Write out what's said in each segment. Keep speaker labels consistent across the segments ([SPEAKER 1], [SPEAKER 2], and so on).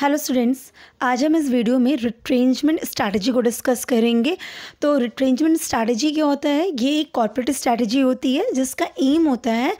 [SPEAKER 1] hello students आज हम इस वीडियो में रिट्रेंजमेंट स्ट्रैटेजी को डिस्कस करेंगे तो रिट्रेंजमेंट स्ट्रैटेजी क्या होता है ये एक कॉर्पोरेट स्ट्रैटेजी होती है जिसका एम होता है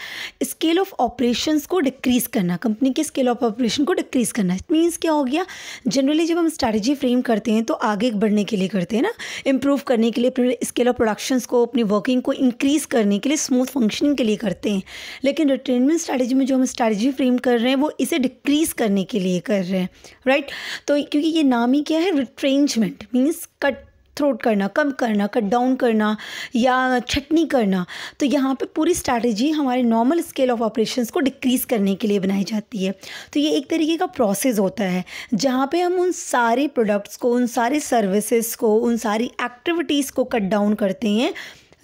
[SPEAKER 1] स्केल ऑफ ऑपरेशंस को डिक्रीज करना कंपनी के स्केल ऑफ ऑपरेशन को डिक्रीज करना इट मीन्स क्या हो गया जनरली जब हम स्ट्रैटेजी फ्रेम करते हैं तो आगे बढ़ने के लिए करते हैं ना इम्प्रूव करने के लिए अपने स्केल ऑफ प्रोडक्शन को अपनी वर्किंग को इंक्रीज़ करने के लिए स्मूथ फंक्शनिंग के लिए करते हैं लेकिन रिट्रेंजमेंट स्ट्रैटेजी में जो हम स्ट्रैटेजी फ्रेम कर रहे हैं वो इसे डिक्रीज़ करने के लिए कर रहे हैं राइट तो क्योंकि ये नाम ही क्या है रिट्रेंजमेंट मीन्स कट थ्रोट करना कम करना कट डाउन करना या छटनी करना तो यहाँ पे पूरी स्ट्रैटेजी हमारे नॉर्मल स्केल ऑफ ऑपरेशंस को डिक्रीज़ करने के लिए बनाई जाती है तो ये एक तरीके का प्रोसेस होता है जहाँ पे हम उन सारे प्रोडक्ट्स को उन सारे सर्विसेज को उन सारी एक्टिविटीज़ को कट डाउन करते हैं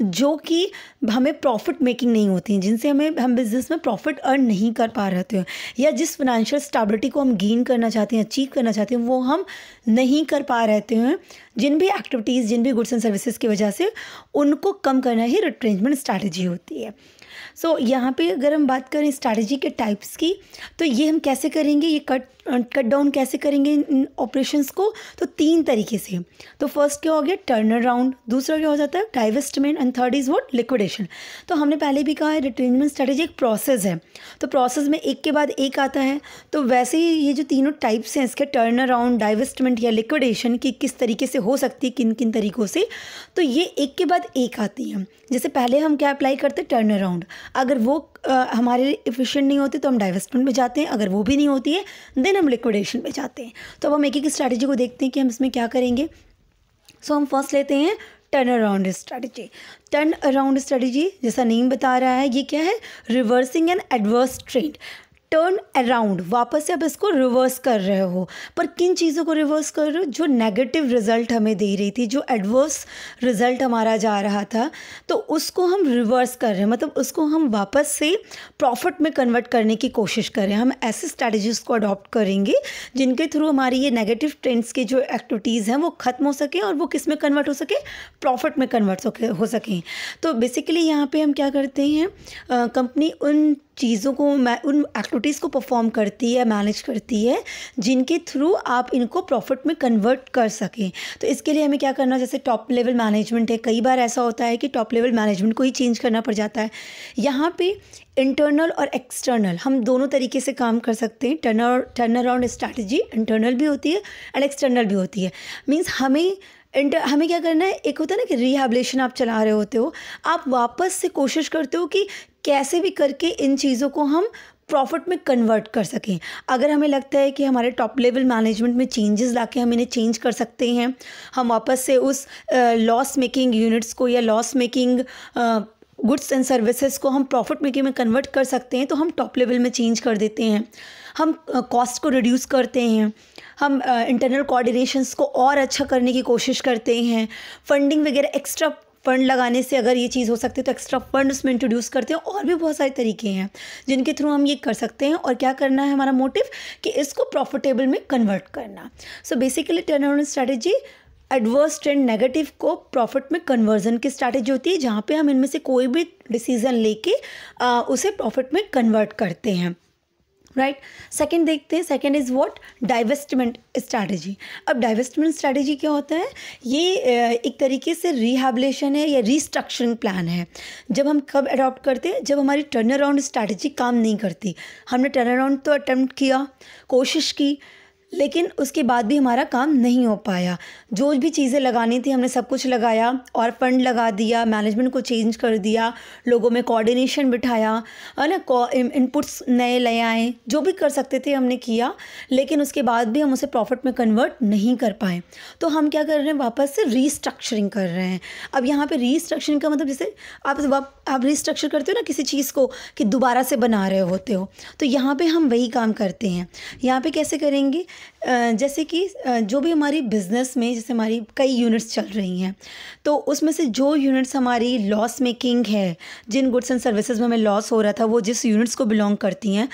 [SPEAKER 1] जो कि हमें प्रॉफिट मेकिंग नहीं होती हैं जिनसे हमें हम बिज़नेस में प्रॉफिट अर्न नहीं कर पा रहे हैं या जिस फाइनेंशियल स्टेबिलिटी को हम गेन करना चाहते हैं अचीव करना चाहते हैं वो हम नहीं कर पा रहे हैं जिन भी एक्टिविटीज़ जिन भी गुड्स एंड सर्विसेज की वजह से उनको कम करना ही रिट्रेंजमेंट स्ट्रैटेजी होती है सो so, यहाँ पे अगर हम बात करें स्ट्रैटेजी के टाइप्स की तो ये हम कैसे करेंगे ये कट कट डाउन कैसे करेंगे इन ऑपरेशंस को तो तीन तरीके से तो फर्स्ट क्या हो गया टर्न अराउंड दूसरा क्या हो जाता है divestment and third is what liquidation तो हमने पहले भी कहा है रिटेनमेंट स्ट्रैटेजी एक प्रोसेस है तो प्रोसेस में एक के बाद एक आता है तो वैसे ही ये जो तीनों टाइप्स हैं इसके टर्न अराउंड डाइवेस्टमेंट या लिक्विडेशन की किस तरीके से हो सकती है किन किन तरीक़ों से तो ये एक के बाद एक आती है जैसे पहले हम क्या अप्लाई करते हैं टर्न अराउंड अराउंड अगर वो आ, हमारे लिए इफिशियंट नहीं होती तो हम डाइवेस्टमेंट में जाते हैं अगर वो भी नहीं होती है देन हम लिक्विडेशन में जाते हैं तो अब हम एक एक स्ट्रैटेजी को देखते हैं कि हम इसमें क्या करेंगे सो so, हम फर्स्ट लेते हैं turnaround strategy turnaround strategy जैसा नेम बता रहा है ये क्या है reversing an adverse trend turnaround वापस से अब इसको रिवर्स कर रहे हो पर किन चीज़ों को रिवर्स कर रहे हो जो नेगेटिव रिजल्ट हमें दे रही थी जो एडवर्स रिजल्ट हमारा जा रहा था तो उसको हम रिवर्स कर रहे हैं मतलब उसको हम वापस से प्रॉफिट में कन्वर्ट करने की कोशिश कर रहे हैं हम ऐसे स्ट्रैटेजीज को अडॉप्ट करेंगे जिनके थ्रू हमारी ये नेगेटिव ट्रेंड्स की जो एक्टिविटीज़ हैं वो ख़त्म हो सके और वो किस में कन्वर्ट हो सके प्रॉफिट में कन्वर्ट हो सकें तो बेसिकली यहाँ पर हम क्या करते हैं कंपनी उन चीज़ों को उन एक्टिविटीज़ को परफॉर्म करती है मैनेज करती है जिनके थ्रू आप इनको प्रॉफिट में कन्वर्ट कर सकें तो इसके लिए हमें क्या करना जैसे टॉप लेवल मैनेजमेंट है कई बार ऐसा होता है कि टॉप लेवल मैनेजमेंट को ही चेंज करना पड़ जाता है यहाँ पे इंटरनल और एक्सटर्नल हम दोनों तरीके से काम कर सकते हैं turn turnaround strategy internal भी होती है एंड एक्सटर्नल भी होती है मीन्स हमें इंटर हमें क्या करना है एक होता है ना कि रिहेबलेशन आप चला रहे होते हो आप वापस से कोशिश करते हो कि कैसे भी करके इन चीज़ों को हम प्रॉफिट में कन्वर्ट कर सकें अगर हमें लगता है कि हमारे टॉप लेवल मैनेजमेंट में चेंजेस लाके हम इन्हें चेंज कर सकते हैं हम वापस से उस लॉस मेकिंग यूनिट्स को या loss making goods and services को हम प्रॉफिट मेकिंग में कन्वर्ट कर सकते हैं तो हम टॉप लेवल में चेंज कर देते हैं हम कॉस्ट uh, को रिड्यूस करते हैं हम इंटरनल uh, कोऑर्डिनेशंस को और अच्छा करने की कोशिश करते हैं फंडिंग वगैरह एक्स्ट्रा फ़ंड लगाने से अगर ये चीज़ हो सकती है तो एक्स्ट्रा फंड उसमें इंट्रोड्यूस करते हैं और भी बहुत सारे तरीके हैं जिनके थ्रू हम ये कर सकते हैं और क्या करना है हमारा मोटिव कि इसको प्रॉफिटेबल में कन्वर्ट करना so basically turnaround strategy adverse trend negative को प्रॉफिट में कन्वर्जन की स्ट्रैटेजी होती है जहाँ पे हम इनमें से कोई भी डिसीज़न लेके उसे प्रॉफिट में कन्वर्ट करते हैं राइट सेकंड देखते हैं second is what divestment strategy अब डाइवेस्टमेंट स्ट्रैटेजी क्या होता है ये एक तरीके से रिहेबलेशन है या रिस्ट्रक्चरिंग प्लान है जब हम कब अडॉप्ट करते हैं जब हमारी टर्न अराउंड स्ट्रैटेजी काम नहीं करती हमने टर्न अराउंड तो अटैम्प्ट किया कोशिश की लेकिन उसके बाद भी हमारा काम नहीं हो पाया जो भी चीज़ें लगानी थी हमने सब कुछ लगाया और फंड लगा दिया मैनेजमेंट को चेंज कर दिया लोगों में कोऑर्डिनेशन बिठाया है ना इनपुट्स नए ले आए जो भी कर सकते थे हमने किया लेकिन उसके बाद भी हम उसे प्रॉफिट में कन्वर्ट नहीं कर पाए तो हम क्या कर रहे हैं वापस से रीस्ट्रक्चरिंग कर रहे हैं अब यहाँ पर रीस्ट्रक्चरिंग का मतलब जैसे आप आप रीस्ट्रक्चर करते हो ना किसी चीज़ को कि दोबारा से बना रहे होते हो तो यहाँ पर हम वही काम करते हैं यहाँ पर कैसे करेंगे जैसे कि जो भी हमारी बिज़नेस में जैसे हमारी कई यूनिट्स चल रही हैं तो उसमें से जो यूनिट्स हमारी लॉस मेकिंग है जिन गुड्स एंड सर्विसेज में हमें लॉस हो रहा था वो जिस यूनिट्स को बिलोंग करती हैं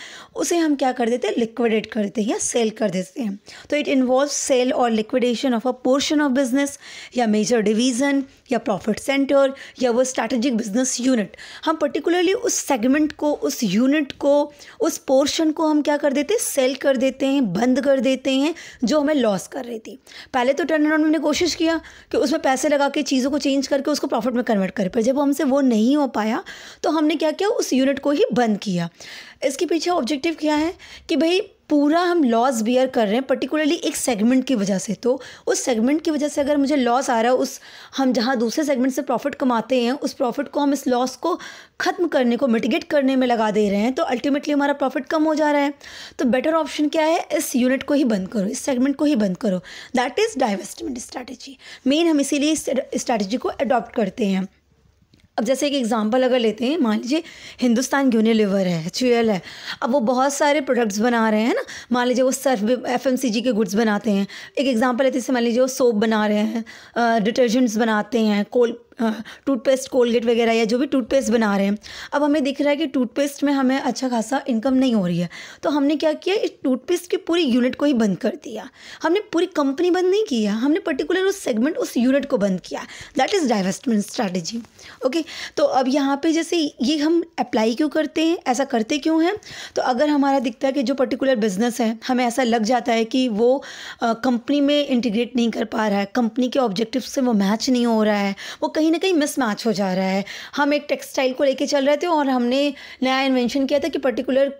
[SPEAKER 1] उसे हम क्या कर देते हैं लिक्विडेट कर देते हैं या सेल कर देते हैं तो इट इन्वॉल्व सेल और liquidation of a portion of business या मेजर डिवीज़न या प्रॉफिट सेंटर या वो स्ट्रैटेजिक बिजनेस यूनिट हम पर्टिकुलरली उस सेगमेंट को उस यूनिट को उस पोर्शन को हम क्या कर देते हैं सेल कर देते हैं बंद कर देते देते हैं जो हमें लॉस कर रही थी पहले तो टर्न अराउंड मैंने कोशिश किया कि उसमें पैसे लगा के चीज़ों को चेंज करके उसको प्रॉफिट में कन्वर्ट कर पर जब हमसे वो नहीं हो पाया तो हमने क्या किया उस यूनिट को ही बंद किया इसके पीछे ऑब्जेक्टिव क्या है कि भाई पूरा हम लॉस बियर कर रहे हैं पर्टिकुलरली एक सेगमेंट की वजह से तो उस सेगमेंट की वजह से अगर मुझे लॉस आ रहा है उस हम जहाँ दूसरे सेगमेंट से प्रॉफिट कमाते हैं उस प्रॉफिट को हम इस लॉस को ख़त्म करने को मिटिगेट करने में लगा दे रहे हैं तो अल्टीमेटली हमारा प्रॉफिट कम हो जा रहा है तो बेटर ऑप्शन क्या है इस यूनिट को ही बंद करो इस सेगमेंट को ही बंद करो that is divestment strategy main हम इसीलिए इस स्ट्रैटेजी को अडॉप्ट करते हैं अब जैसे एक एग्ज़ाम्पल अगर लेते हैं मान लीजिए हिंदुस्तान यूनिलीवर है एच है अब वो बहुत सारे प्रोडक्ट्स बना रहे हैं ना मान लीजिए वो सर्फ एफ के गुड्स बनाते हैं एक एग्ज़ाम्पल लेते हैं मान लीजिए वो सोप बना रहे हैं डिटर्जेंट्स बनाते हैं कोल हाँ, टूथपेस्ट कोलगेट वगैरह या जो भी टूथपेस्ट बना रहे हैं अब हमें दिख रहा है कि टूथपेस्ट में हमें अच्छा खासा इनकम नहीं हो रही है तो हमने क्या किया इस टूथपेस्ट की पूरी यूनिट को ही बंद कर दिया हमने पूरी कंपनी बंद नहीं किया हमने पर्टिकुलर उस सेगमेंट उस यूनिट को बंद किया that is divestment strategy okay तो अब यहाँ पर जैसे ये हम अप्लाई क्यों करते हैं ऐसा करते क्यों हैं तो अगर हमारा दिखता है कि जो पर्टिकुलर बिजनेस है हमें ऐसा लग जाता है कि वो कंपनी में इंटीग्रेट नहीं कर पा रहा है कंपनी के ऑब्जेक्टिव से वो मैच नहीं हो रहा है वो कहीं कहीं ना कहीं मिसमैच हो जा रहा है हम एक टेक्सटाइल को लेके चल रहे थे और हमने नया इन्वेंशन किया था कि पर्टिकुलर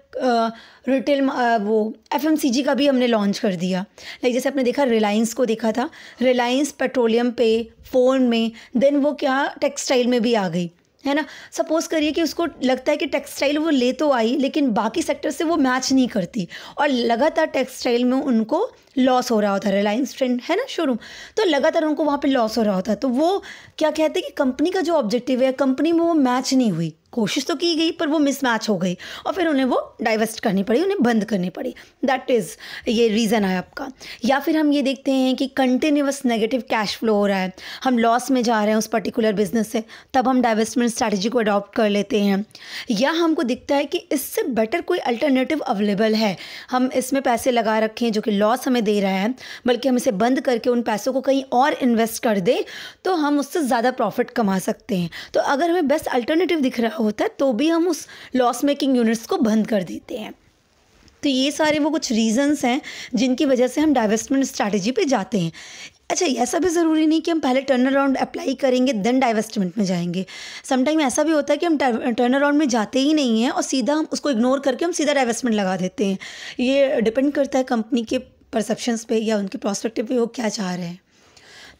[SPEAKER 1] रिटेल वो एफ का भी हमने लॉन्च कर दिया लाइक जैसे आपने देखा रिलायंस को देखा था रिलायंस पेट्रोलियम पे फ़ोन में देन वो क्या टेक्सटाइल में भी आ गई है ना सपोज़ करिए कि उसको लगता है कि टेक्सटाइल वो ले तो आई लेकिन बाकी सेक्टर से वो मैच नहीं करती और लगातार टेक्सटाइल में उनको लॉस हो रहा होता है रिलायंस ट्रेंड है ना शोरूम तो लगातार उनको वहाँ पे लॉस हो रहा होता है तो वो क्या कहते हैं कि कंपनी का जो ऑब्जेक्टिव है कंपनी में वो मैच नहीं हुई कोशिश तो की गई पर वो मिसमैच हो गई और फिर उन्हें वो डाइवर्स्ट करनी पड़ी उन्हें बंद करनी पड़ी दैट इज़ ये रीज़न है आपका या फिर हम ये देखते हैं कि कंटिन्यूस नेगेटिव कैश फ्लो हो रहा है हम लॉस में जा रहे हैं उस पर्टिकुलर बिजनेस से तब हम डाइवेस्टमेंट स्ट्रैटेजी को अडॉप्ट कर लेते हैं या हमको दिखता है कि इससे बेटर कोई अल्टरनेटिव अवेलेबल है हम इसमें पैसे लगा रखे हैं जो कि लॉस हमें दे रहा है बल्कि हम इसे बंद करके उन पैसों को कहीं और इन्वेस्ट कर दें तो हम उससे ज़्यादा प्रॉफिट कमा सकते हैं तो अगर हमें बेस्ट अल्टरनेटिव दिख रहा हो होता है तो भी हम उस लॉस मेकिंग यूनिट्स को बंद कर देते हैं तो ये सारे वो कुछ रीजंस हैं जिनकी वजह से हम डाइवेस्टमेंट स्ट्रैटेजी पे जाते हैं अच्छा ऐसा भी ज़रूरी नहीं कि हम पहले टर्न अराउंड अप्लाई करेंगे देन डाइवेस्टमेंट में जाएंगे समटाइम ऐसा भी होता है कि हम टर्न अराउंड में जाते ही नहीं हैं और सीधा हम उसको इग्नोर करके हम सीधा डाइवेस्टमेंट लगा देते हैं ये डिपेंड करता है कंपनी के परसेप्शंस पे या उनके प्रोस्पेक्टिव पे वो क्या चाह रहे हैं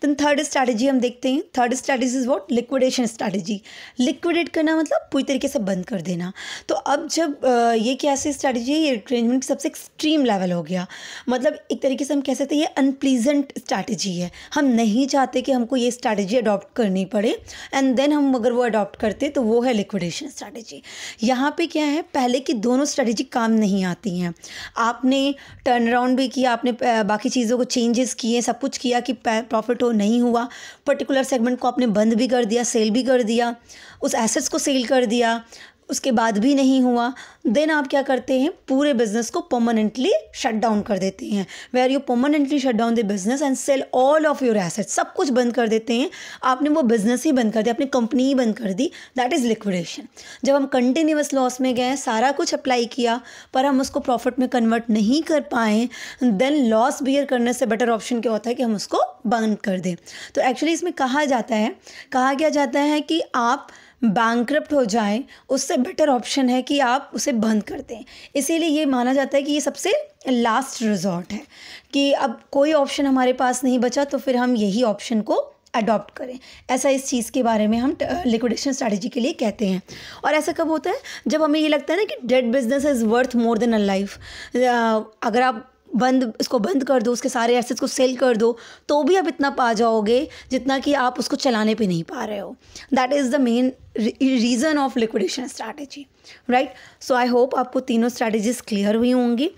[SPEAKER 1] देन थर्ड स्ट्रैटेजी हम देखते हैं third strategy is what liquidation strategy liquidate करना मतलब पूरी तरीके से बंद कर देना तो अब जब ये कैसी स्ट्रैटेजी है ये रिट्रेंजमेंट सबसे एक्सट्रीम लेवल हो गया मतलब एक तरीके से हम कह सकते हैं ये अनप्लीजेंट स्ट्रैटेजी है हम नहीं चाहते कि हमको ये स्ट्रैटेजी अडॉप्ट करनी पड़े एंड देन हम अगर वो अडॉप्ट करते तो वो है लिक्विडेशन स्ट्रैटेजी यहाँ पर क्या है पहले की दोनों स्ट्रैटेजी काम नहीं आती हैं आपने टर्न अराउंड भी किया आपने बाकी चीज़ों को चेंजेस किए सब कुछ किया कि प्रॉफिट तो नहीं हुआ पर्टिकुलर सेगमेंट को आपने बंद भी कर दिया सेल भी कर दिया उस एसेट्स को सेल कर दिया उसके बाद भी नहीं हुआ देन आप क्या करते हैं पूरे बिजनेस को परमानेंटली शट डाउन कर देते हैं are you permanently shut down the business and sell all of your asset सब कुछ बंद कर देते हैं आपने वो बिजनेस ही बंद कर दिया अपनी कंपनी ही बंद कर दी दैट इज़ लिक्विडेशन जब हम कंटिन्यूस लॉस में गए सारा कुछ अप्लाई किया पर हम उसको प्रॉफिट में कन्वर्ट नहीं कर पाए देन लॉस बियर करने से बेटर ऑप्शन क्या होता है कि हम उसको बंद कर दें तो एक्चुअली इसमें कहा जाता है कहा गया जाता है कि आप बैंक्रप्ट हो जाएं उससे बेटर ऑप्शन है कि आप उसे बंद कर दें इसीलिए ये माना जाता है कि ये सबसे लास्ट रिजॉर्ट है कि अब कोई ऑप्शन हमारे पास नहीं बचा तो फिर हम यही ऑप्शन को अडॉप्ट करें ऐसा इस चीज़ के बारे में हम लिक्विडेशन स्ट्रैटेजी के लिए कहते हैं और ऐसा कब होता है जब हमें ये लगता है ना कि dead business is worth more than a life अगर आप बंद इसको बंद कर दो उसके सारे एसेट्स को सेल कर दो तो भी आप इतना पा जाओगे जितना कि आप उसको चलाने पे नहीं पा रहे हो that is the main reason of liquidation strategy right so I hope आपको तीनों स्ट्रैटेजीज क्लियर हुई होंगी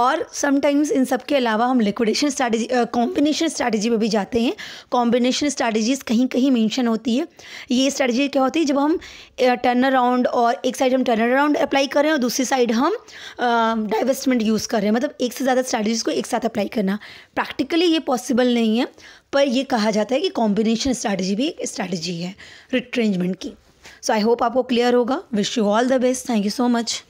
[SPEAKER 1] और समटाइम्स इन सब के अलावा हम लिक्विडेशन स्ट्रैटेजी कॉम्बिनेशन स्ट्रैटेजी पे भी जाते हैं कॉम्बिनेशन स्ट्रैटेजीज कहीं कहीं मेंशन होती है ये स्ट्रैटेजी क्या होती है जब हम टर्न uh, अराउंड और एक साइड हम टर्न अराउंड अप्लाई करें और दूसरी साइड हम डाइवेस्टमेंट uh, यूज़ कर रहे हैं मतलब एक से ज़्यादा स्ट्रैटेजीज को एक साथ अप्लाई करना प्रैक्टिकली ये पॉसिबल नहीं है पर यह कहा जाता है कि कॉम्बिनेशन स्ट्रैटेजी भी एक स्ट्रैटेजी है रिट्रेंजमेंट की सो आई होप आपको क्लियर होगा wish you all the best thank you so much